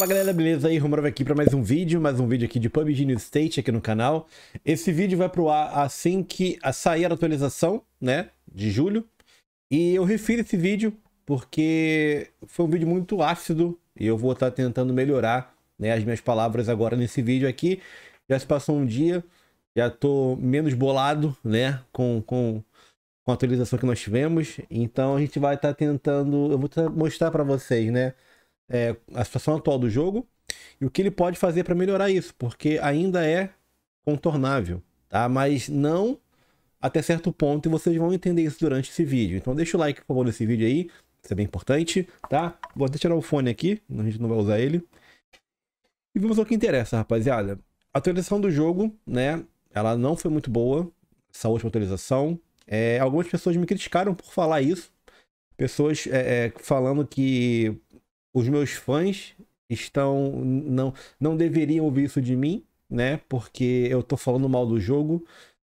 Fala galera, beleza? Aí, Romarov aqui para mais um vídeo, mais um vídeo aqui de PUBG New State aqui no canal. Esse vídeo vai pro ar assim que sair a atualização, né, de julho. E eu refiro esse vídeo porque foi um vídeo muito ácido e eu vou estar tá tentando melhorar né, as minhas palavras agora nesse vídeo aqui. Já se passou um dia, já tô menos bolado, né, com, com, com a atualização que nós tivemos. Então a gente vai estar tá tentando, eu vou tá mostrar para vocês, né, é, a situação atual do jogo e o que ele pode fazer para melhorar isso, porque ainda é contornável, tá? Mas não até certo ponto e vocês vão entender isso durante esse vídeo. Então deixa o like, por favor, nesse vídeo aí, isso é bem importante, tá? Vou até tirar o fone aqui, a gente não vai usar ele. E vamos ao que interessa, rapaziada. A atualização do jogo, né, ela não foi muito boa, essa última atualização. É, algumas pessoas me criticaram por falar isso, pessoas é, é, falando que os meus fãs estão não não deveriam ouvir isso de mim, né? Porque eu tô falando mal do jogo.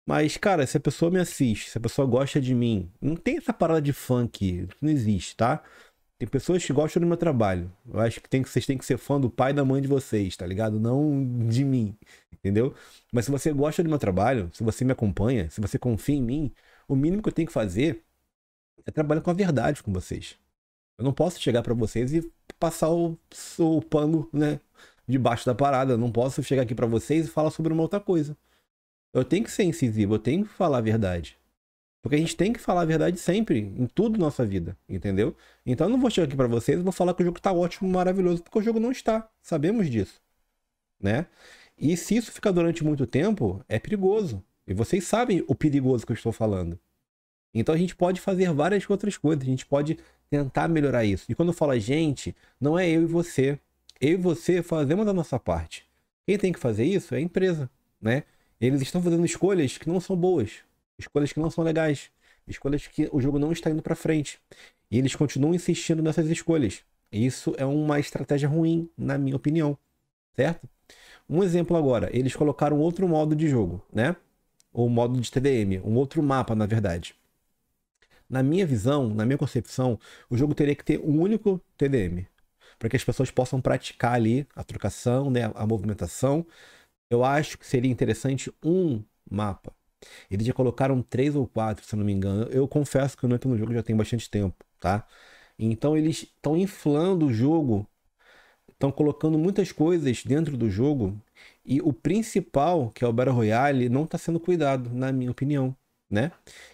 Mas, cara, se a pessoa me assiste, se a pessoa gosta de mim, não tem essa parada de funk, não existe, tá? Tem pessoas que gostam do meu trabalho. Eu acho que, tem que vocês têm que ser fã do pai e da mãe de vocês, tá ligado? Não de mim, entendeu? Mas se você gosta do meu trabalho, se você me acompanha, se você confia em mim, o mínimo que eu tenho que fazer é trabalhar com a verdade com vocês. Eu não posso chegar para vocês e passar o, o pano, né? Debaixo da parada. Eu não posso chegar aqui para vocês e falar sobre uma outra coisa. Eu tenho que ser incisivo, eu tenho que falar a verdade. Porque a gente tem que falar a verdade sempre, em tudo na nossa vida, entendeu? Então eu não vou chegar aqui para vocês e vou falar que o jogo tá ótimo, maravilhoso, porque o jogo não está. Sabemos disso, né? E se isso ficar durante muito tempo, é perigoso. E vocês sabem o perigoso que eu estou falando. Então a gente pode fazer várias outras coisas, a gente pode tentar melhorar isso. E quando fala gente, não é eu e você. Eu e você fazemos a nossa parte. Quem tem que fazer isso é a empresa, né? Eles estão fazendo escolhas que não são boas, escolhas que não são legais, escolhas que o jogo não está indo para frente. E eles continuam insistindo nessas escolhas. Isso é uma estratégia ruim, na minha opinião, certo? Um exemplo agora, eles colocaram outro modo de jogo, né? Ou modo de TDM, um outro mapa, na verdade. Na minha visão, na minha concepção, o jogo teria que ter um único TDM. Para que as pessoas possam praticar ali a trocação, né, a movimentação. Eu acho que seria interessante um mapa. Eles já colocaram três ou quatro, se não me engano. Eu confesso que eu não entro no jogo já tem bastante tempo, tá? Então eles estão inflando o jogo, estão colocando muitas coisas dentro do jogo e o principal, que é o Battle Royale, não está sendo cuidado, na minha opinião né?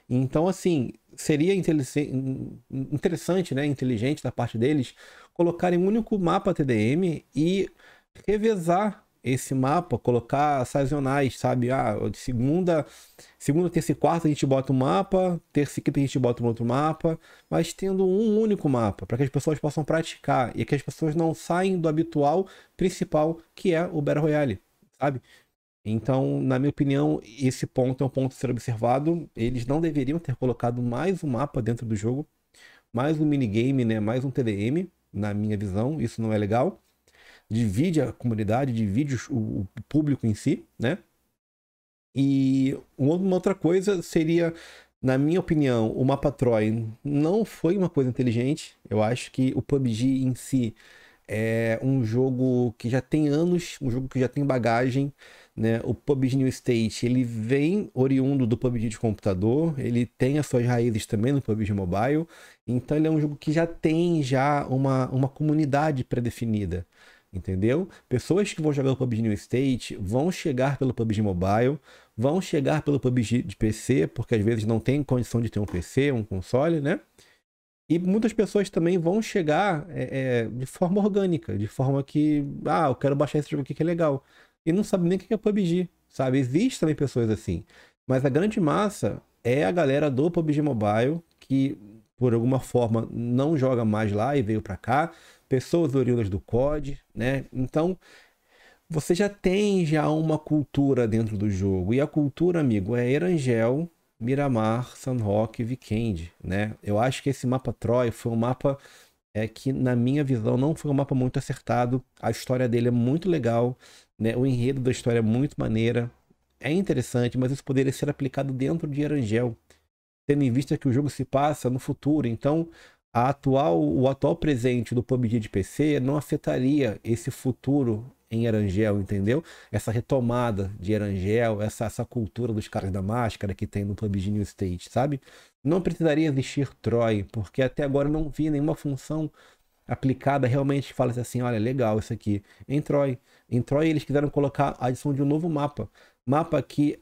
Então, assim, seria interessante, né, inteligente da parte deles, colocarem um único mapa TDM e revezar esse mapa, colocar sazonais, sabe? Ah, de segunda, segunda, terça e quarta a gente bota um mapa, terça e quinta a gente bota um outro mapa, mas tendo um único mapa, para que as pessoas possam praticar e que as pessoas não saem do habitual principal, que é o Battle Royale, sabe? Então, na minha opinião, esse ponto é um ponto a ser observado. Eles não deveriam ter colocado mais um mapa dentro do jogo, mais um minigame, né? mais um TDM, na minha visão. Isso não é legal. Divide a comunidade, divide o, o público em si, né? E uma outra coisa seria, na minha opinião, o mapa Troy não foi uma coisa inteligente. Eu acho que o PUBG em si é um jogo que já tem anos, um jogo que já tem bagagem. Né? O PUBG New State, ele vem oriundo do PUBG de computador, ele tem as suas raízes também no PUBG Mobile, então ele é um jogo que já tem já uma, uma comunidade pré-definida, entendeu? Pessoas que vão jogar o PUBG New State vão chegar pelo PUBG Mobile, vão chegar pelo PUBG de PC, porque às vezes não tem condição de ter um PC, um console, né? E muitas pessoas também vão chegar é, é, de forma orgânica, de forma que, ah, eu quero baixar esse jogo aqui que é legal e não sabe nem o que é PUBG, sabe? Existem também pessoas assim. Mas a grande massa é a galera do PUBG Mobile que, por alguma forma, não joga mais lá e veio para cá. Pessoas oriundas do COD, né? Então, você já tem já uma cultura dentro do jogo. E a cultura, amigo, é Erangel, Miramar, San Roque Vikendi, né? Eu acho que esse mapa Troy foi um mapa é que, na minha visão, não foi um mapa muito acertado. A história dele é muito legal. Né? O enredo da história é muito maneira, é interessante, mas isso poderia ser aplicado dentro de Erangel, tendo em vista que o jogo se passa no futuro. Então, a atual, o atual presente do PUBG de PC não afetaria esse futuro em Erangel, entendeu? Essa retomada de Erangel, essa, essa cultura dos caras da máscara que tem no PUBG New State, sabe? Não precisaria existir Troy, porque até agora não vi nenhuma função aplicada realmente que fala assim, olha, legal isso aqui em Troy. Em Troia, eles quiseram colocar a adição de um novo mapa. Mapa que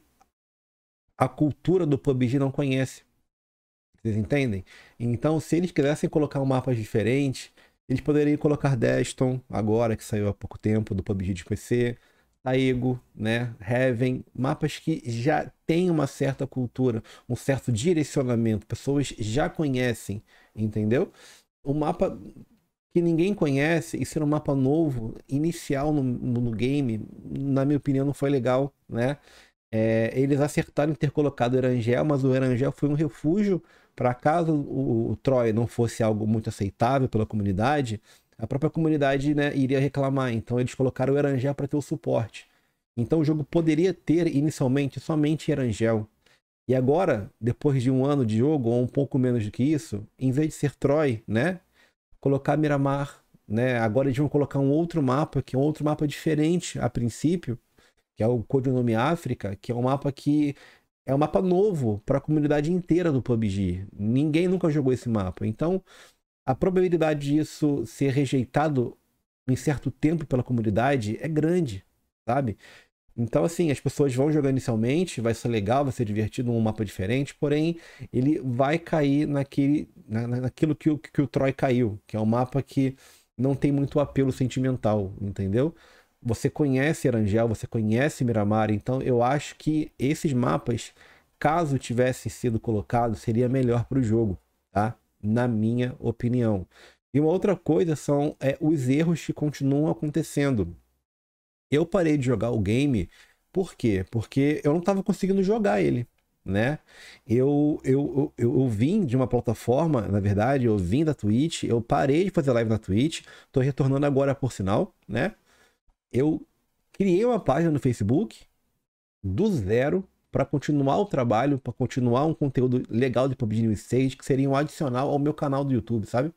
a cultura do PUBG não conhece. Vocês entendem? Então, se eles quisessem colocar um mapa diferente, eles poderiam colocar Deston, agora que saiu há pouco tempo, do PUBG de PC, Taego, né? Heaven, mapas que já têm uma certa cultura, um certo direcionamento, pessoas já conhecem, entendeu? O mapa que ninguém conhece e ser um mapa novo, inicial no, no game, na minha opinião, não foi legal, né? É, eles acertaram em ter colocado o Erangel, mas o Erangel foi um refúgio para caso o, o Troy não fosse algo muito aceitável pela comunidade, a própria comunidade né, iria reclamar. Então eles colocaram o Erangel para ter o suporte. Então o jogo poderia ter inicialmente somente Erangel. E agora, depois de um ano de jogo, ou um pouco menos do que isso, em vez de ser Troy, né? colocar Miramar, né? Agora eles vão colocar um outro mapa, que é um outro mapa diferente a princípio, que é o Codinome África, que é um mapa que é um mapa novo para a comunidade inteira do PUBG. Ninguém nunca jogou esse mapa. Então, a probabilidade disso ser rejeitado em certo tempo pela comunidade é grande, sabe? Então, assim, as pessoas vão jogar inicialmente, vai ser legal, vai ser divertido, um mapa diferente, porém, ele vai cair naquele, na, naquilo que o, que o Troy caiu, que é um mapa que não tem muito apelo sentimental, entendeu? Você conhece Erangel, você conhece Miramar, então eu acho que esses mapas, caso tivessem sido colocados, seria melhor para o jogo, tá? Na minha opinião. E uma outra coisa são é, os erros que continuam acontecendo eu parei de jogar o game, por quê? Porque eu não estava conseguindo jogar ele, né? Eu, eu, eu, eu, vim de uma plataforma, na verdade, eu vim da Twitch, eu parei de fazer live na Twitch, estou retornando agora por sinal, né? Eu criei uma página no Facebook do zero para continuar o trabalho, para continuar um conteúdo legal de PUBG New 6, que seria um adicional ao meu canal do YouTube, sabe?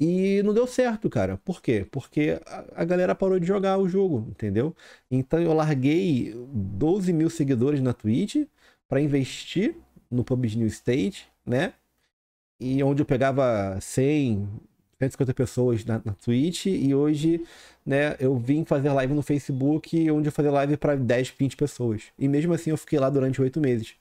E não deu certo, cara. Por quê? Porque a, a galera parou de jogar o jogo, entendeu? Então eu larguei 12 mil seguidores na Twitch para investir no PUBG New State, né? E onde eu pegava 100, 150 pessoas na, na Twitch e hoje, né, eu vim fazer live no Facebook, onde eu fazia live para 10, 20 pessoas. E mesmo assim eu fiquei lá durante oito meses.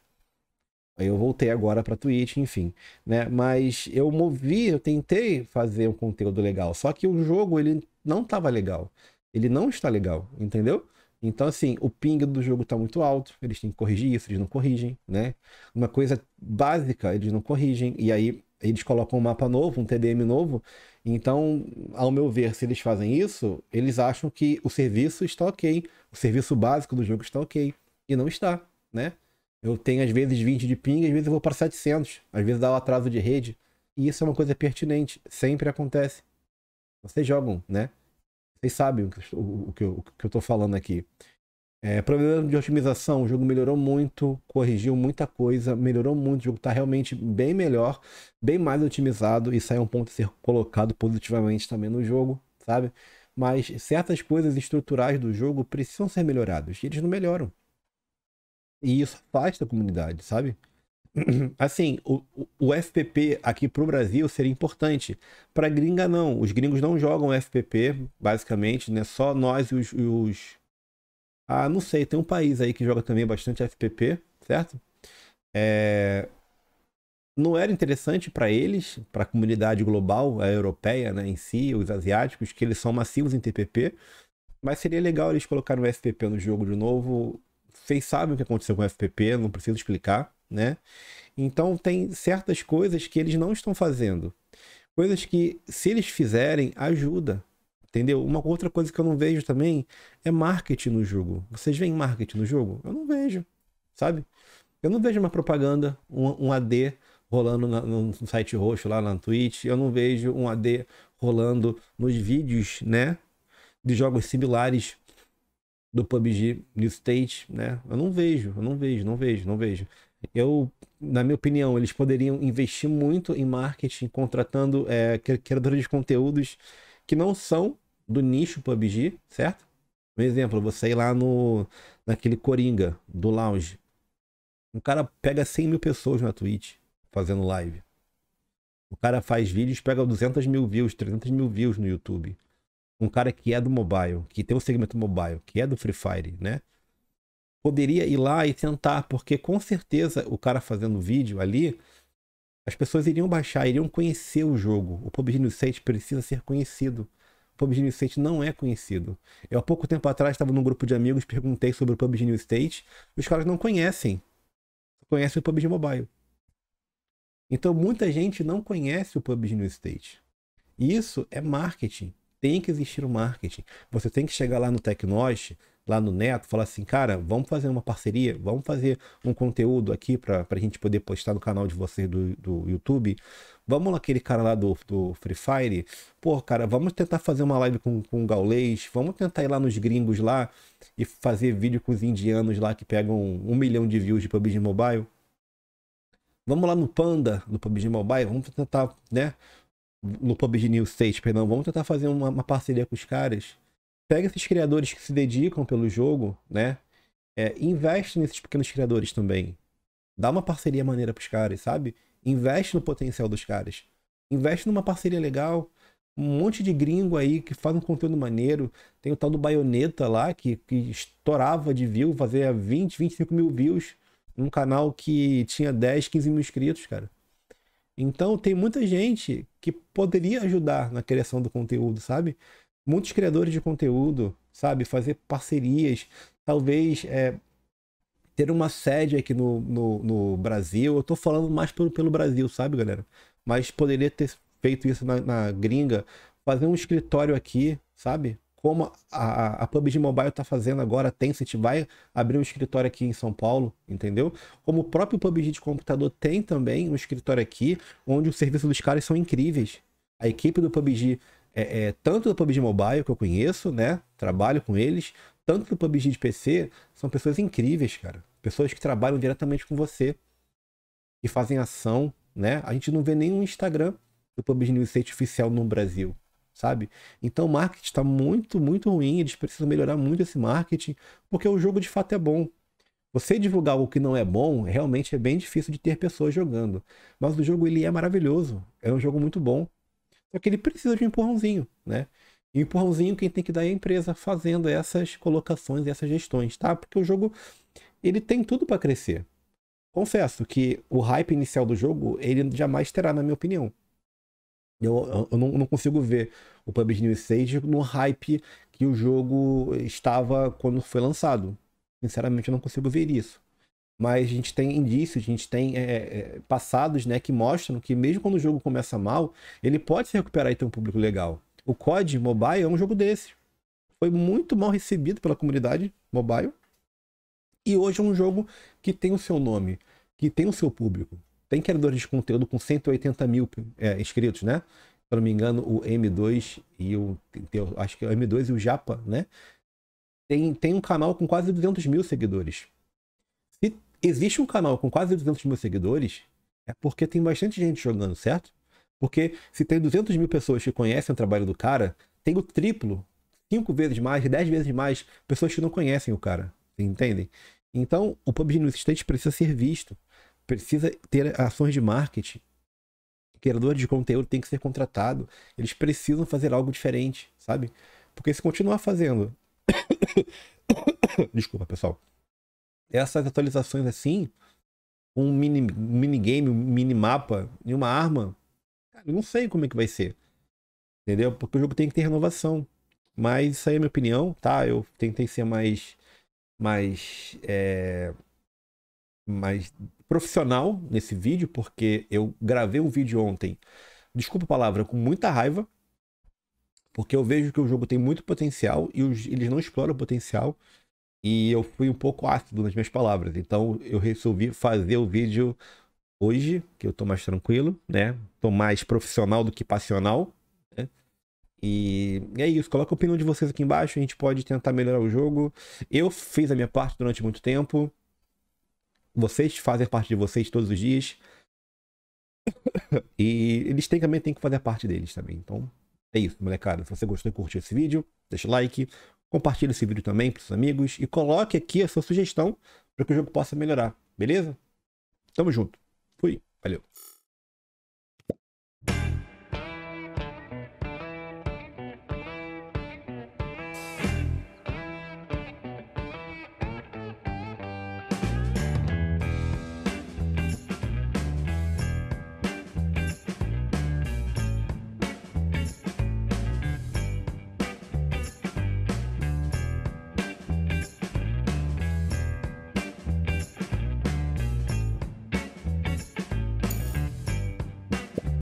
Aí eu voltei agora para Twitch, enfim, né? Mas eu movi, eu tentei fazer um conteúdo legal, só que o jogo ele não estava legal. Ele não está legal, entendeu? Então, assim, o ping do jogo está muito alto, eles têm que corrigir isso, eles não corrigem, né? Uma coisa básica, eles não corrigem, e aí eles colocam um mapa novo, um TDM novo. Então, ao meu ver, se eles fazem isso, eles acham que o serviço está ok, o serviço básico do jogo está ok, e não está, né? Eu tenho às vezes 20 de ping, às vezes eu vou para 700, às vezes dá um atraso de rede. E isso é uma coisa pertinente, sempre acontece. Vocês jogam, né? Vocês sabem o que, eu, o que eu tô falando aqui. É, problema de otimização, o jogo melhorou muito, corrigiu muita coisa, melhorou muito, o jogo está realmente bem melhor, bem mais otimizado, isso aí é um ponto a ser colocado positivamente também no jogo, sabe? Mas certas coisas estruturais do jogo precisam ser melhoradas, e eles não melhoram. E isso afasta a comunidade, sabe? Assim, o, o FPP aqui para o Brasil seria importante. Para gringa, não. Os gringos não jogam FPP, basicamente, né? Só nós e os, os... Ah, não sei. Tem um país aí que joga também bastante FPP, certo? É... Não era interessante para eles, para a comunidade global, a europeia né, em si, os asiáticos, que eles são massivos em TPP. Mas seria legal eles colocarem o FPP no jogo de novo vocês sabem o que aconteceu com o FPP, não preciso explicar, né? Então tem certas coisas que eles não estão fazendo. Coisas que, se eles fizerem, ajuda. Entendeu? Uma outra coisa que eu não vejo também é marketing no jogo. Vocês veem marketing no jogo? Eu não vejo, sabe? Eu não vejo uma propaganda, um, um AD rolando na, no site roxo lá na Twitch. Eu não vejo um AD rolando nos vídeos, né? De jogos similares do PUBG New State, né? Eu não vejo, eu não vejo, não vejo, não vejo. Eu, na minha opinião, eles poderiam investir muito em marketing, contratando é, criadores de conteúdos que não são do nicho PUBG, certo? Um exemplo, você ir lá no naquele Coringa do Lounge. Um cara pega 100 mil pessoas na Twitch fazendo live. O cara faz vídeos, pega 200 mil views, 300 mil views no YouTube um cara que é do mobile, que tem um segmento mobile, que é do Free Fire, né? Poderia ir lá e tentar, porque com certeza o cara fazendo vídeo ali, as pessoas iriam baixar, iriam conhecer o jogo. O PUBG New State precisa ser conhecido. O PUBG New State não é conhecido. Eu há pouco tempo atrás estava num grupo de amigos, perguntei sobre o PUBG New State, os caras não conhecem. Conhecem o PUBG Mobile. Então muita gente não conhece o PUBG New State. E isso é marketing tem que existir o um marketing. Você tem que chegar lá no Tecnos, lá no Neto, falar assim, cara, vamos fazer uma parceria, vamos fazer um conteúdo aqui para a gente poder postar no canal de vocês do, do YouTube. Vamos lá, aquele cara lá do, do Free Fire. Pô, cara, vamos tentar fazer uma live com, com o Gaulês. Vamos tentar ir lá nos gringos lá e fazer vídeo com os indianos lá que pegam um milhão de views de PUBG Mobile. Vamos lá no Panda, no PUBG Mobile. Vamos tentar, né? no PUBG New State, perdão, vamos tentar fazer uma, uma, parceria com os caras. Pega esses criadores que se dedicam pelo jogo, né? É, investe nesses pequenos criadores também. Dá uma parceria maneira pros caras, sabe? Investe no potencial dos caras. Investe numa parceria legal. Um monte de gringo aí que faz um conteúdo maneiro. Tem o tal do Baioneta lá, que, que estourava de view, fazia 20, 25 mil views num canal que tinha 10, 15 mil inscritos, cara. Então tem muita gente que poderia ajudar na criação do conteúdo, sabe? Muitos criadores de conteúdo, sabe? Fazer parcerias, talvez é, ter uma sede aqui no, no, no, Brasil. Eu tô falando mais pelo, pelo Brasil, sabe, galera? Mas poderia ter feito isso na, na gringa, fazer um escritório aqui, sabe? como a, a PUBG Mobile está fazendo agora, Tencent vai abrir um escritório aqui em São Paulo, entendeu? Como o próprio PUBG de computador tem também um escritório aqui, onde os serviços dos caras são incríveis. A equipe do PUBG, é, é tanto do PUBG Mobile, que eu conheço, né? Trabalho com eles, tanto do PUBG de PC, são pessoas incríveis, cara. Pessoas que trabalham diretamente com você, e fazem ação, né? A gente não vê nenhum Instagram do PUBG News State oficial no Brasil sabe? Então o marketing está muito, muito ruim, eles precisam melhorar muito esse marketing, porque o jogo de fato é bom. Você divulgar algo que não é bom, realmente é bem difícil de ter pessoas jogando. Mas o jogo ele é maravilhoso, é um jogo muito bom. Só que ele precisa de um empurrãozinho, né? E o empurrãozinho quem tem que dar é a empresa fazendo essas colocações, essas gestões, tá? Porque o jogo ele tem tudo para crescer. Confesso que o hype inicial do jogo ele jamais terá, na minha opinião. Eu, eu não, não, consigo ver o PUBG New Sage no hype que o jogo estava quando foi lançado. Sinceramente, eu não consigo ver isso. Mas a gente tem indícios, a gente tem é, é, é, passados né, que mostram que mesmo quando o jogo começa mal, ele pode se recuperar e ter um público legal. O COD Mobile é um jogo desse. Foi muito mal recebido pela comunidade mobile. E hoje é um jogo que tem o seu nome, que tem o seu público tem criadores de conteúdo com 180 mil é, inscritos, né? Se eu não me engano, o M2 e o. Acho que é o M2 e o Japa, né? Tem, tem um canal com quase 200 mil seguidores. Se existe um canal com quase 200 mil seguidores, é porque tem bastante gente jogando, certo? Porque se tem 200 mil pessoas que conhecem o trabalho do cara, tem o triplo, cinco vezes mais, dez vezes mais pessoas que não conhecem o cara, entendem? Então, o PUBG no existente precisa ser visto precisa ter ações de marketing. Criador de conteúdo tem que ser contratado. Eles precisam fazer algo diferente, sabe? Porque se continuar fazendo. Desculpa, pessoal. Essas atualizações assim, um mini, minigame, um minimapa e uma arma, cara, eu não sei como é que vai ser. Entendeu? Porque o jogo tem que ter renovação. Mas isso aí é minha opinião, tá? Eu tentei ser mais. mais. É, mais profissional nesse vídeo, porque eu gravei um vídeo ontem, desculpa a palavra, com muita raiva, porque eu vejo que o jogo tem muito potencial e os, eles não exploram o potencial. E eu fui um pouco ácido nas minhas palavras. Então eu resolvi fazer o vídeo hoje, que eu tô mais tranquilo, né? Tô mais profissional do que passional, né? E é isso, coloca a opinião de vocês aqui embaixo, a gente pode tentar melhorar o jogo. Eu fiz a minha parte durante muito tempo vocês fazem parte de vocês todos os dias. e eles têm, também têm que fazer parte deles também. Então, é isso, molecada. Se você gostou e curtiu esse vídeo, deixa o like, compartilha esse vídeo também para seus amigos e coloque aqui a sua sugestão para que o jogo possa melhorar, beleza? Tamo junto. Fui. Valeu.